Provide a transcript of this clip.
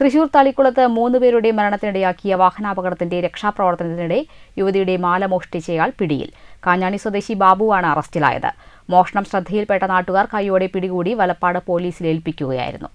തൃശൂർ തളിക്കുളത്ത് മൂന്നുപേരുടെ മരണത്തിനിടയാക്കിയ വാഹനാപകടത്തിന്റെ രക്ഷാപ്രവർത്തനത്തിനിടെ യുവതിയുടെ മാല മോഷ്ടിച്ചയാൾ പിടിയിൽ കാഞ്ഞാണി സ്വദേശി ബാബുവാണ് അറസ്റ്റിലായത് മോഷണം ശ്രദ്ധയിൽപ്പെട്ട നാട്ടുകാർ കൈയോടെ പിടികൂടി വലപ്പാട് പോലീസിൽ ഏൽപ്പിക്കുകയായിരുന്നു